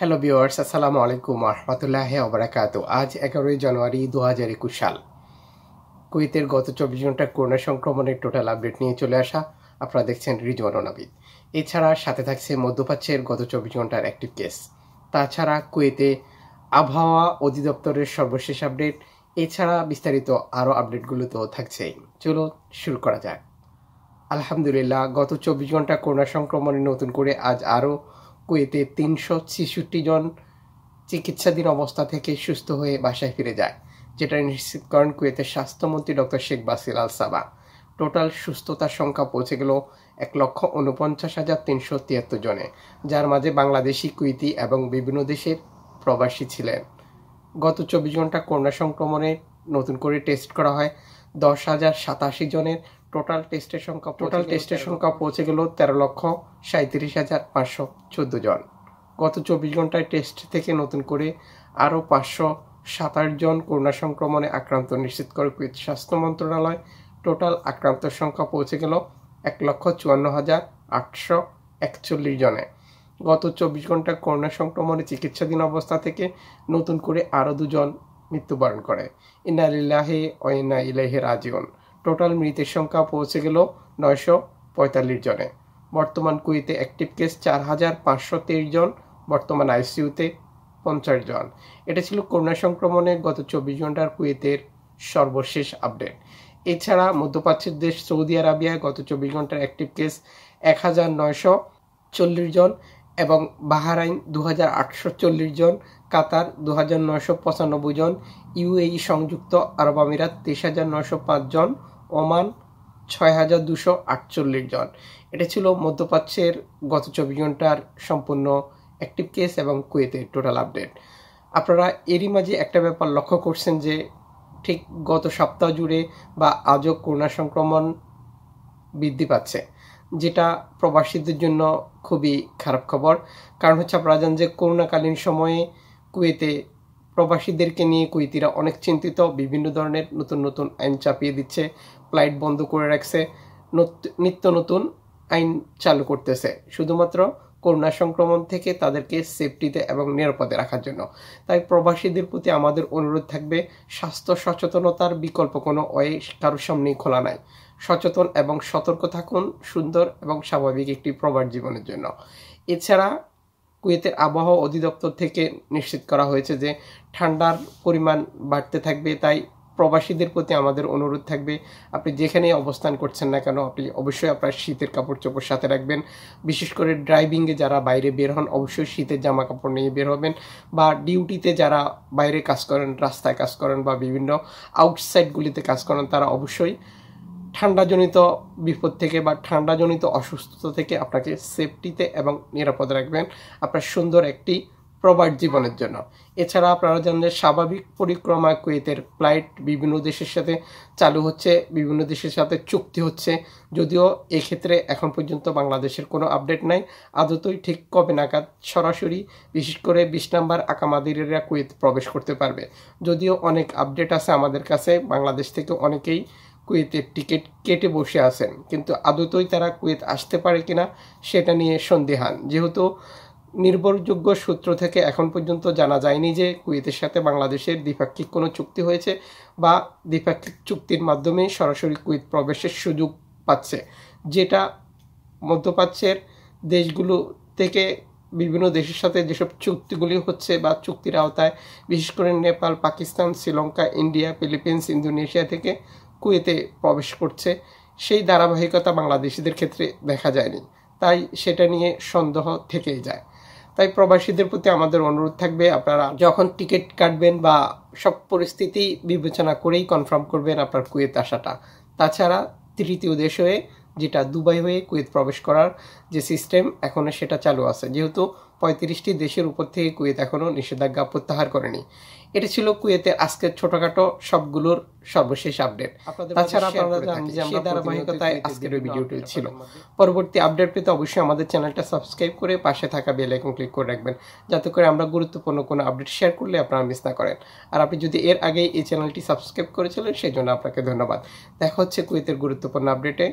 hello viewers আসসালামু আলাইকুম রহমতুল্লাহ অবরাকাত আজ এগারোই জানুয়ারি দু হাজার একুশ সাল কুয়েতের গত চব্বিশ ঘন্টা করোনা সংক্রমণের টোটাল আপডেট নিয়ে চলে আসা আপনারা দেখছেন রিজওয়ান অনাবিদ এছাড়া সাথে থাকছে মধ্যপ্রাচ্যের গত চব্বিশ ঘন্টার অ্যাক্টিভ কেস তাছাড়া কুয়েতে আবহাওয়া অধিদপ্তরের সর্বশেষ আপডেট এছাড়া বিস্তারিত আরও আপডেটগুলো তো থাকছেই চলো শুরু করা যাক আলহামদুলিল্লাহ গত চব্বিশ ঘন্টা করোনা সংক্রমণে নতুন করে আজ আরও কুয়েতে তিনশো ছেষট্টি জন চিকিৎসাধীন অবস্থা থেকে সুস্থ হয়ে বাসায় ফিরে যায় যেটা নিশ্চিত করেন কুয়েতের স্বাস্থ্যমন্ত্রী doctor Sheikh Basil Al Sabah total সুস্থতার সংখ্যা পৌঁছে গেল এক লক্ষ উনপঞ্চাশ হাজার তিনশো তিয়াত্তর জনে যার মাঝে বাংলাদেশি কুইতি এবং বিভিন্ন দেশের প্রবাসী ছিলেন গত চব্বিশ ঘন্টা করোনা সংক্রমণে নতুন করে টেস্ট করা হয় দশ হাজার সাতাশি জনের টোটাল টেস্টের সংখ্যা টোটাল টেস্টের সংখ্যা পৌঁছে গেল তেরো লক্ষ সাঁত্রিশ হাজার পাঁচশো চোদ্দো জন গত চব্বিশ ঘন্টায় টেস্ট থেকে নতুন করে আরও পাঁচশো সাতাশ জন করোনা সংক্রমণে আক্রান্ত নিশ্চিত করে স্বাস্থ্য মন্ত্রণালয় টোটাল আক্রান্তের সংখ্যা পৌঁছে গেল এক লক্ষ চুয়ান্ন হাজার আটশো একচল্লিশ জনে গত চব্বিশ ঘন্টা করোনা সংক্রমণে চিকিৎসাধীন অবস্থা থেকে নতুন করে আরও দুজন মৃত্যুবরণ করে ইনালিল্লাহে অয়না রাজিউন টোটাল মৃতের সংখ্যা পৌঁছে গেল নয়শো পঁয়তাল্লিশ জনে বর্তমান কুয়েতে অ্যাক্টিভ কেস চার হাজার পাঁচশো তেইশ জন বর্তমান আইসিউতে পঞ্চাশ জন এটা ছিল করোনা সংক্রমণে গত চব্বিশ ঘন্টার কুয়েতের সর্বশেষ আপডেট এছাড়া মধ্যপ্রাচ্যের দেশ সৌদি আরবিয়ায় গত চব্বিশ ঘন্টার অ্যাক্টিভ কেস এক হাজার নয়শো চল্লিশ জন এবং বাহারাইন দু হাজার আটশো চল্লিশ জন কাতার দু হাজার নয়শো পঁচানব্বই জন ইউএই সংযুক্ত আরব আমিরাত তেইশ হাজার নয়শো পাঁচ জন ওমান ছয় হাজার দুশো আটচল্লিশ জন এটা ছিল মধ্যপ্রাচ্যের গত চব্বিশ ঘন্টার সম্পূর্ণ অ্যাক্টিভ কেস এবং কুয়েতে টোটাল আপডেট আপনারা এরই মাঝে একটা ব্যাপার লক্ষ্য করছেন যে ঠিক গত সপ্তাহ জুড়ে বা আজও করোনা সংক্রমণ বৃদ্ধি পাচ্ছে যেটা প্রবাসীদের জন্য খুবই খারাপ খবর কারণ হচ্ছে আপনারা জানেন যে করোনাকালীন সময়ে কুয়েতে প্রবাসীদেরকে নিয়ে কুইতিরা অনেক চিন্তিত বিভিন্ন ধরনের নতুন নতুন আইন চাপিয়ে দিচ্ছে ফ্লাইট বন্ধ করে রাখছে নিত্য নতুন আইন চালু করতেছে শুধুমাত্র করোনা সংক্রমণ থেকে তাদেরকে সেফটিতে এবং নিরাপদে রাখার জন্য তাই প্রবাসীদের প্রতি আমাদের অনুরোধ থাকবে স্বাস্থ্য সচেতনতার বিকল্প কোনো অয়ে কারোর সামনেই খোলা নাই সচেতন এবং সতর্ক থাকুন সুন্দর এবং স্বাভাবিক একটি প্রবাস জীবনের জন্য এছাড়া কুয়েতের আবহাওয়া অধিদপ্তর থেকে নিশ্চিত করা হয়েছে যে ঠান্ডার পরিমাণ বাড়তে থাকবে তাই প্রবাসীদের প্রতি আমাদের অনুরোধ থাকবে আপনি যেখানে অবস্থান করছেন না কেন আপনি অবশ্যই আপনার শীতের কাপড় চোপড় সাথে রাখবেন বিশেষ করে ড্রাইভিংয়ে যারা বাইরে বের হন অবশ্যই শীতের জামা কাপড় নিয়ে বের হবেন বা ডিউটিতে যারা বাইরে কাজ করেন রাস্তায় কাজ করেন বা বিভিন্ন আউটসাইডগুলিতে কাজ করেন তারা অবশ্যই ঠান্ডাজনিত বিপদ থেকে বা ঠান্ডাজনিত অসুস্থতা থেকে আপনাকে সেফটিতে এবং নিরাপদ রাখবেন আপনার সুন্দর একটি প্রবার জীবনের জন্য এছাড়া আপনারা জানেন যে স্বাভাবিক পরিক্রমা কুয়েতের ফ্লাইট বিভিন্ন দেশের সাথে চালু হচ্ছে বিভিন্ন দেশের সাথে চুক্তি হচ্ছে যদিও এক্ষেত্রে এখন পর্যন্ত বাংলাদেশের কোনো আপডেট নাই আদতই ঠিক কবে নাগাদ সরাসরি বিশেষ করে বিশ নাম্বার আকামাদিরেরা কুয়েত প্রবেশ করতে পারবে যদিও অনেক আপডেট আছে আমাদের কাছে বাংলাদেশ থেকে অনেকেই কুয়েতের টিকিট কেটে বসে আছেন কিন্তু আদতই তারা কুয়েত আসতে পারে কিনা সেটা নিয়ে সন্দেহান যেহেতু নির্ভরযোগ্য সূত্র থেকে এখন পর্যন্ত জানা যায়নি যে কুয়েতের সাথে বাংলাদেশের দ্বিপাক্ষিক কোনো চুক্তি হয়েছে বা দ্বিপাক্ষিক চুক্তির মাধ্যমে সরাসরি কুয়েত প্রবেশের সুযোগ পাচ্ছে যেটা মধ্যপ্রাচ্যের দেশগুলো থেকে বিভিন্ন দেশের সাথে যেসব চুক্তিগুলি হচ্ছে বা চুক্তির আওতায় বিশেষ করে Nepal Pakistan Sri Lanka India Philippines Indonesia থেকে কুয়েতে প্রবেশ করছে সেই ধারাবাহিকতা বাংলাদেশিদের ক্ষেত্রে দেখা যায়নি তাই সেটা নিয়ে সন্দেহ থেকেই যায় তাই প্রবাসীদের প্রতি আমাদের অনুরোধ থাকবে আপনারা যখন টিকিট কাটবেন বা সব পরিস্থিতি বিবেচনা করেই কনফার্ম করবেন আপনার কুয়েত আসাটা তাছাড়া তৃতীয় দেশ হয়ে যেটা দুবাই হয়ে কুয়েত প্রবেশ করার যে সিস্টেম এখনও সেটা চালু আছে যেহেতু পঁয়ত্রিশটি দেশের উপর থেকে কুয়েত এখনও নিষেধাজ্ঞা প্রত্যাহার করেনি এটা ছিল কুয়েতের আজকের ছোটখাটো সবগুলোর সর্বশেষ আপডেট তাছাড়া ধারাবাহিকতায় আজকের ওই ভিডিওটি ছিল পরবর্তী আপডেট পেতে অবশ্যই আমাদের চ্যানেলটা সাবস্ক্রাইব করে পাশে থাকা বেল আইকন ক্লিক করে রাখবেন যাতে করে আমরা গুরুত্বপূর্ণ কোনো আপডেট শেয়ার করলে আপনারা মিস না করেন আর আপনি যদি এর আগেই এই চ্যানেলটি সাবস্ক্রাইব করেছিলেন সেই জন্য আপনাকে ধন্যবাদ দেখা হচ্ছে কুয়েতের গুরুত্বপূর্ণ আপডেটে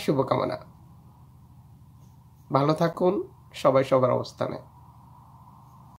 শুভকামনা ভালো থাকুন সবাই সবার অবস্থানে